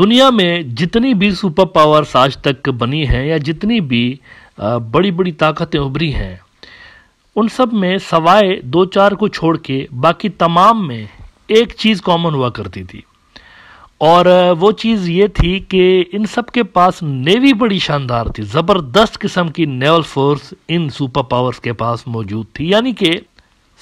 दुनिया में जितनी भी सुपर पावर्स आज तक बनी हैं या जितनी भी बड़ी बड़ी ताकतें उभरी हैं उन सब में सवाए दो चार को छोड़ के बाकी तमाम में एक चीज़ कॉमन हुआ करती थी और वो चीज़ ये थी कि इन सब के पास नेवी बड़ी शानदार थी ज़बरदस्त किस्म की नेवल फोर्स इन सुपर पावर्स के पास मौजूद थी यानी कि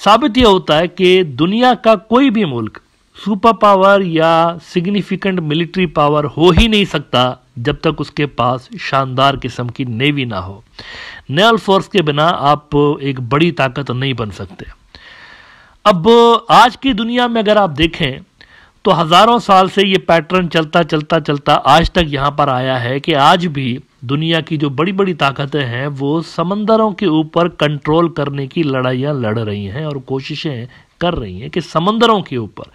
साबित यह होता है कि दुनिया का कोई भी मुल्क सुपर पावर या सिग्निफिकेंट मिलिट्री पावर हो ही नहीं सकता जब तक उसके पास शानदार किस्म की नेवी ना हो नेवल फोर्स के बिना आप एक बड़ी ताकत नहीं बन सकते अब आज की दुनिया में अगर आप देखें तो हज़ारों साल से ये पैटर्न चलता चलता चलता आज तक यहाँ पर आया है कि आज भी दुनिया की जो बड़ी बड़ी ताकतें हैं वो समंदरों के ऊपर कंट्रोल करने की लड़ाइयाँ लड़ रही हैं और कोशिशें कर रही हैं कि समंदरों के ऊपर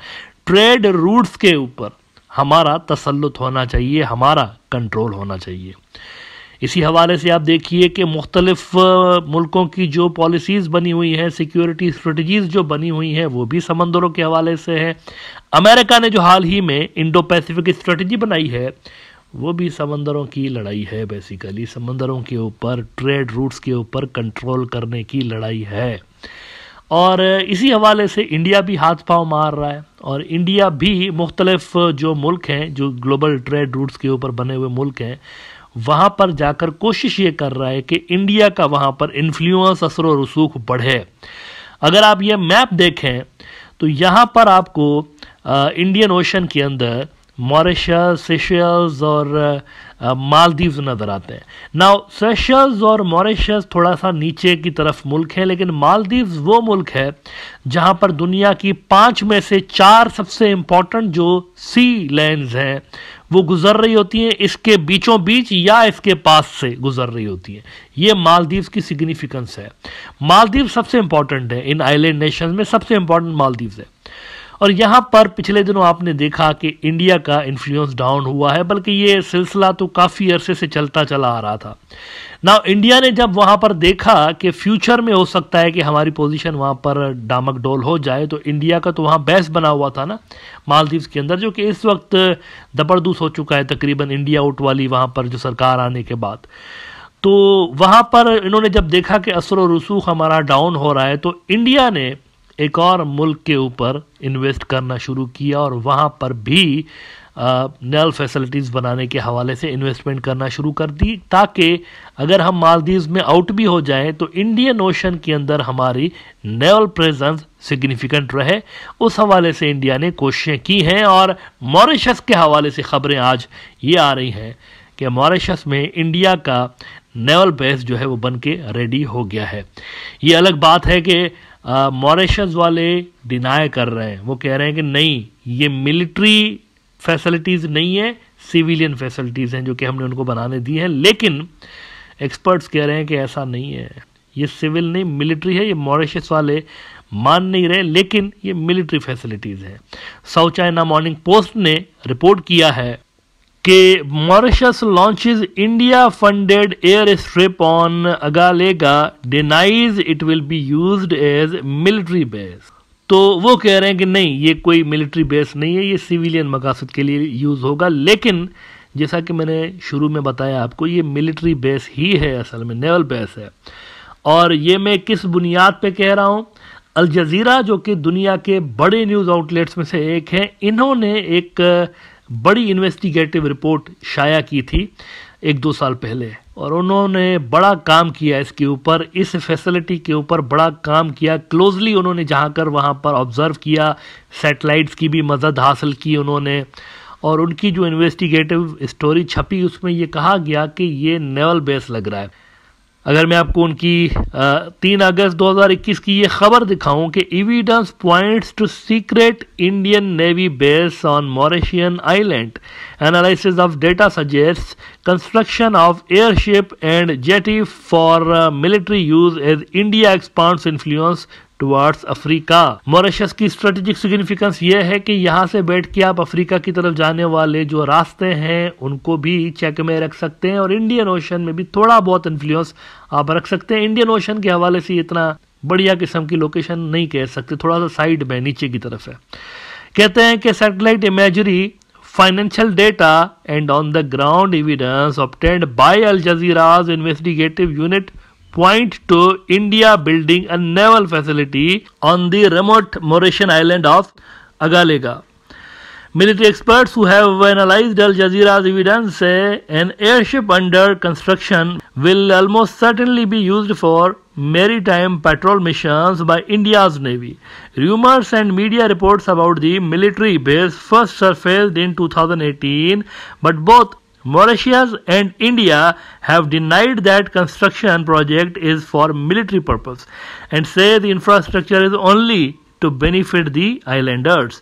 ट्रेड रूट्स के ऊपर हमारा तसलुत होना चाहिए हमारा कंट्रोल होना चाहिए इसी हवाले से आप देखिए कि मुख्तलिफ मुल्कों की जो पॉलिसीज़ बनी हुई हैं सिक्योरिटी स्ट्रेटजीज़ जो बनी हुई हैं वो भी समंदरों के हवाले से हैं अमेरिका ने जो हाल ही में इंडो पैसिफिक स्ट्रेटजी बनाई है वो भी समंदरों की लड़ाई है बेसिकली समंदरों के ऊपर ट्रेड रूट्स के ऊपर कंट्रोल करने की लड़ाई है और इसी हवाले से इंडिया भी हाथ पांव मार रहा है और इंडिया भी मुख्तलफ जो मुल्क हैं जो ग्लोबल ट्रेड रूट्स के ऊपर बने हुए मुल्क हैं वहाँ पर जाकर कोशिश ये कर रहा है कि इंडिया का वहाँ पर इन्फ्लुएंस असर व रसूख बढ़े अगर आप ये मैप देखें तो यहाँ पर आपको इंडियन ओशन के अंदर मॉरिशस सेशल्स और मालदीव्स नज़र आते हैं नाउ सेशल्स और मॉरिशस थोड़ा सा नीचे की तरफ मुल्क है लेकिन मालदीव्स वो मुल्क है जहाँ पर दुनिया की पाँच में से चार सबसे इंपॉर्टेंट जो सी लैंड हैं वो गुजर रही होती हैं इसके बीचों बीच या इसके पास से गुजर रही होती हैं ये मालदीव्स की सिग्निफिकेंस है मालदीव सबसे इंपॉर्टेंट है इन आइलैंड नेशन में सबसे इंपॉर्टेंट मालदीव्स है और यहाँ पर पिछले दिनों आपने देखा कि इंडिया का इन्फ्लुएंस डाउन हुआ है बल्कि ये सिलसिला तो काफ़ी अरसे से चलता चला आ रहा था ना इंडिया ने जब वहाँ पर देखा कि फ्यूचर में हो सकता है कि हमारी पोजीशन वहाँ पर डामक डोल हो जाए तो इंडिया का तो वहाँ बेस बना हुआ था ना मालदीव्स के अंदर जो कि इस वक्त दबरदूस हो चुका है तकरीबन इंडिया आउट वाली वहाँ पर जो सरकार आने के बाद तो वहाँ पर इन्होंने जब देखा कि असर रसूख हमारा डाउन हो रहा है तो इंडिया ने एक और मुल्क के ऊपर इन्वेस्ट करना शुरू किया और वहाँ पर भी नल फैसिलिटीज़ बनाने के हवाले से इन्वेस्टमेंट करना शुरू कर दी ताकि अगर हम मालदीव में आउट भी हो जाएं तो इंडियन ओशन के अंदर हमारी नेवल प्रेजेंस सिग्निफिकेंट रहे उस हवाले से इंडिया ने कोशिशें की हैं और मॉरिशस के हवाले से ख़बरें आज ये आ रही हैं कि मॉरिशस में इंडिया का नेवल बेस जो है वो बन के रेडी हो गया है ये अलग बात है कि मॉरिशस वाले डिनाय कर रहे हैं वो कह रहे हैं कि नहीं ये मिलिट्री फैसिलिटीज़ नहीं है सिविलियन फैसिलिटीज़ हैं जो कि हमने उनको बनाने दी हैं लेकिन एक्सपर्ट्स कह रहे हैं कि ऐसा नहीं है ये सिविल नहीं मिलिट्री है ये मॉरिशस वाले मान नहीं रहे लेकिन ये मिलिट्री फैसिलिटीज़ हैं साउथ चाइना मॉर्निंग पोस्ट ने रिपोर्ट किया है कि Mauritius launches India funded air strip on Agalega denies it will be used as military base तो वो कह रहे हैं कि नहीं ये कोई मिलिट्री बेस नहीं है ये सिविलियन मकासद के लिए यूज़ होगा लेकिन जैसा कि मैंने शुरू में बताया आपको ये मिलिट्री बेस ही है असल में नेवल बेस है और ये मैं किस बुनियाद पे कह रहा हूँ अल जजीरा जो कि दुनिया के बड़े न्यूज़ आउटलेट्स में से एक है इन्होंने एक बड़ी इन्वेस्टिगेटिव रिपोर्ट शाया की थी एक दो साल पहले और उन्होंने बड़ा काम किया इसके ऊपर इस फैसिलिटी के ऊपर बड़ा काम किया क्लोजली उन्होंने जहाँ कर वहाँ पर ऑब्ज़र्व किया सेटेलाइट्स की भी मदद हासिल की उन्होंने और उनकी जो इन्वेस्टिगेटिव स्टोरी छपी उसमें ये कहा गया कि ये नेवल बेस लग रहा है अगर मैं आपको उनकी तीन अगस्त 2021 की ये खबर दिखाऊं कि evidence points to secret Indian navy base on Mauritian island analysis of data suggest construction of airstrip and jetty for military use as India expands influence towards Africa Mauritius की स्ट्रेटेजिक सिग्निफिकेंस ये है कि यहाँ से बैठ के आप Africa की तरफ जाने वाले जो रास्ते हैं उनको भी चेक में रख सकते हैं और इंडियन ओशन में भी थोड़ा बहुत इन्फ्लुएंस आप रख सकते हैं इंडियन ओशन के हवाले से इतना बढ़िया किस्म की लोकेशन नहीं कह सकते थोड़ा सा साइड में नीचे की तरफ है कहते हैं कि satellite imagery financial data and on the ground evidence obtained by Al Jazeera's investigative unit point to India building a naval facility on the remote Mauritian island of Agalega. Military experts who have analyzed Al Jazeera's evidence say an airship under construction will almost certainly be used for maritime patrol missions by India's Navy. Rumors and media reports about the military base first surfaced in 2018, but both Mauritius and India have denied that construction project is for military purpose and say the infrastructure is only to benefit the islanders.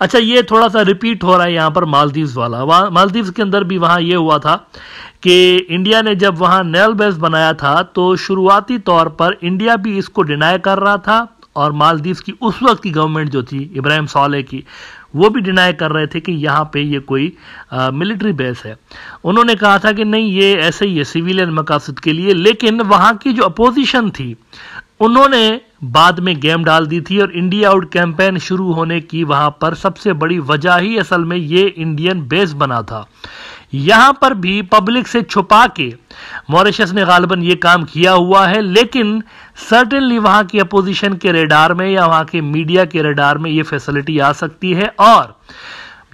अच्छा ये थोड़ा सा repeat हो रहा है यहाँ पर मालदीव्स वाला मालदीव्स के अंदर भी वहाँ ये हुआ था कि इंडिया ने जब वहाँ नेल बेस बनाया था तो शुरुआती तौर पर इंडिया भी इसको डिनाई कर रहा था और मालदीव की उस वक्त की गवर्नमेंट जो थी इब्राहिम सोलह की वो भी डिनाई कर रहे थे कि यहाँ पे ये कोई मिलिट्री बेस है उन्होंने कहा था कि नहीं ये ऐसे ही है सिविलियन मकासद के लिए लेकिन वहाँ की जो अपोजिशन थी उन्होंने बाद में गेम डाल दी थी और इंडिया आउट कैंपेन शुरू होने की वहाँ पर सबसे बड़ी वजह ही असल में ये इंडियन बेस बना था यहां पर भी पब्लिक से छुपा के मॉरिशस ने गालबन ये काम किया हुआ है लेकिन सर्टेनली वहां की अपोजिशन के रेडार में या वहां के मीडिया के रेडार में ये फैसिलिटी आ सकती है और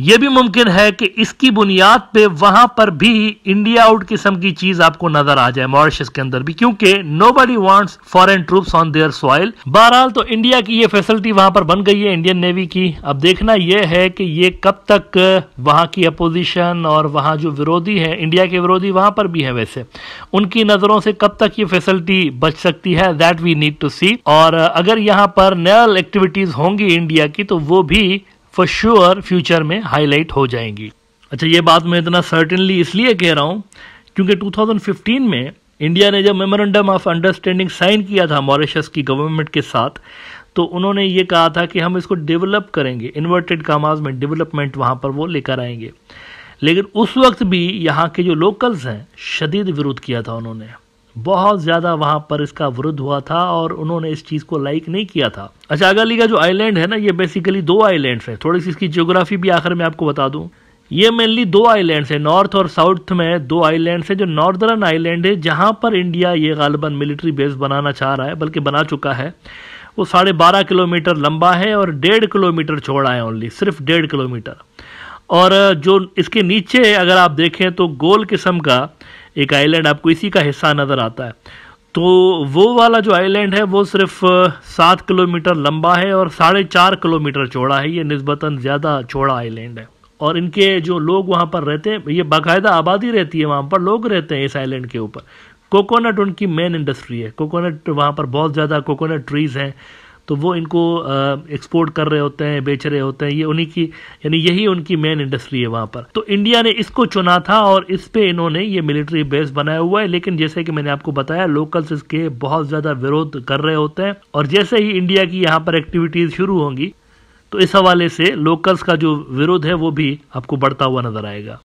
यह भी मुमकिन है कि इसकी बुनियाद पे वहां पर भी इंडिया आउट किस्म की चीज आपको नजर आ जाए मॉरिशस के अंदर भी क्योंकि nobody wants foreign troops on their soil बहरहाल तो इंडिया की ये फैसिलिटी वहां पर बन गई है इंडियन नेवी की अब देखना यह है कि ये कब तक वहां की अपोजिशन और वहां जो विरोधी है इंडिया के विरोधी वहां पर भी है वैसे उनकी नजरों से कब तक ये फैसिलिटी बच सकती है that we need to see और अगर यहाँ पर नयल एक्टिविटीज होंगी इंडिया की तो वो भी फॉर श्योर फ्यूचर में हाईलाइट हो जाएंगी अच्छा ये बात मैं इतना सर्टेनली इसलिए कह रहा हूँ क्योंकि 2015 में इंडिया ने जब मेमोरेंडम ऑफ अंडरस्टैंडिंग साइन किया था मॉरिशस की गवर्नमेंट के साथ तो उन्होंने ये कहा था कि हम इसको डेवलप करेंगे इन्वर्टेड कामाज में डेवलपमेंट वहाँ पर वो लेकर आएंगे लेकिन उस वक्त भी यहाँ के जो लोकल्स हैं शदीद विरोध किया था उन्होंने बहुत ज़्यादा वहाँ पर इसका विरुद्ध हुआ था और उन्होंने इस चीज़ को लाइक नहीं किया था अच्छा, अगली का जो आइलैंड है ना ये बेसिकली दो आइलैंड्स हैं थोड़ी सी इसकी जियोग्राफी भी आखिर में आपको बता दूँ ये मेनली दो आइलैंड है नॉर्थ और साउथ में दो आइलैंड है जो नॉर्दर्न आइलैंड है जहाँ पर इंडिया ये गालबन मिलिट्री बेस बनाना चाह रहा है बल्कि बना चुका है वो साढ़े बारह किलोमीटर लंबा है और डेढ़ किलोमीटर छोड़ा है ओनली सिर्फ डेढ़ किलोमीटर और जो इसके नीचे अगर आप देखें तो गोल किस्म का एक आइलैंड आपको इसी का हिस्सा नज़र आता है तो वो वाला जो आइलैंड है वो सिर्फ सात किलोमीटर लंबा है और साढ़े चार किलोमीटर चौड़ा है ये नस्बता ज़्यादा चौड़ा आइलैंड है और इनके जो लोग वहाँ पर रहते हैं ये बाकायदा आबादी रहती है वहाँ पर लोग रहते हैं इस आइलैंड के ऊपर कोकोनट उनकी मेन इंडस्ट्री है कोकोनट वहाँ पर बहुत ज़्यादा कोकोनट ट्रीज़ हैं तो वो इनको एक्सपोर्ट कर रहे होते हैं बेच रहे होते हैं ये उन्हीं की यानी यही उनकी मेन इंडस्ट्री है वहां पर तो इंडिया ने इसको चुना था और इस पे इन्होंने ये मिलिट्री बेस बनाया हुआ है लेकिन जैसे कि मैंने आपको बताया लोकल्स इसके बहुत ज़्यादा विरोध कर रहे होते हैं और जैसे ही इंडिया की यहाँ पर एक्टिविटीज़ शुरू होंगी तो इस हवाले से लोकल्स का जो विरोध है वो भी आपको बढ़ता हुआ नजर आएगा